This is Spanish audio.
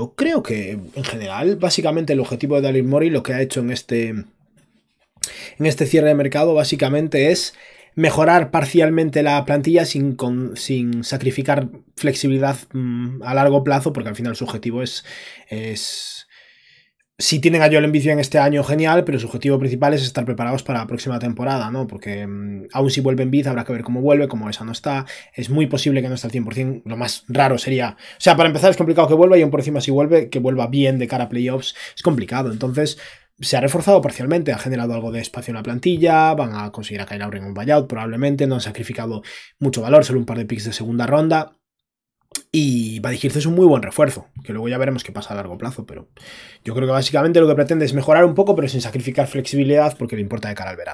Yo creo que en general, básicamente el objetivo de Daryl Mori lo que ha hecho en este, en este cierre de mercado básicamente es mejorar parcialmente la plantilla sin, sacrificar flexibilidad mm, a largo plazo, porque al final su objetivo es si tienen a Joel Embiid en este año, genial, pero su objetivo principal es estar preparados para la próxima temporada, ¿no? Porque mm, aún si vuelve en Embiid, habrá que ver cómo vuelve, como esa no está. Es muy posible que no esté al 100%. Lo más raro sería... O sea, para empezar es complicado que vuelva y aún por encima si vuelve, que vuelva bien de cara a playoffs, es complicado. Entonces, se ha reforzado parcialmente, ha generado algo de espacio en la plantilla, van a conseguir a Kyle en un buyout probablemente, no han sacrificado mucho valor, solo un par de picks de segunda ronda. Y decirse es un muy buen refuerzo, que luego ya veremos qué pasa a largo plazo, pero yo creo que básicamente lo que pretende es mejorar un poco, pero sin sacrificar flexibilidad porque le importa de cara al verano.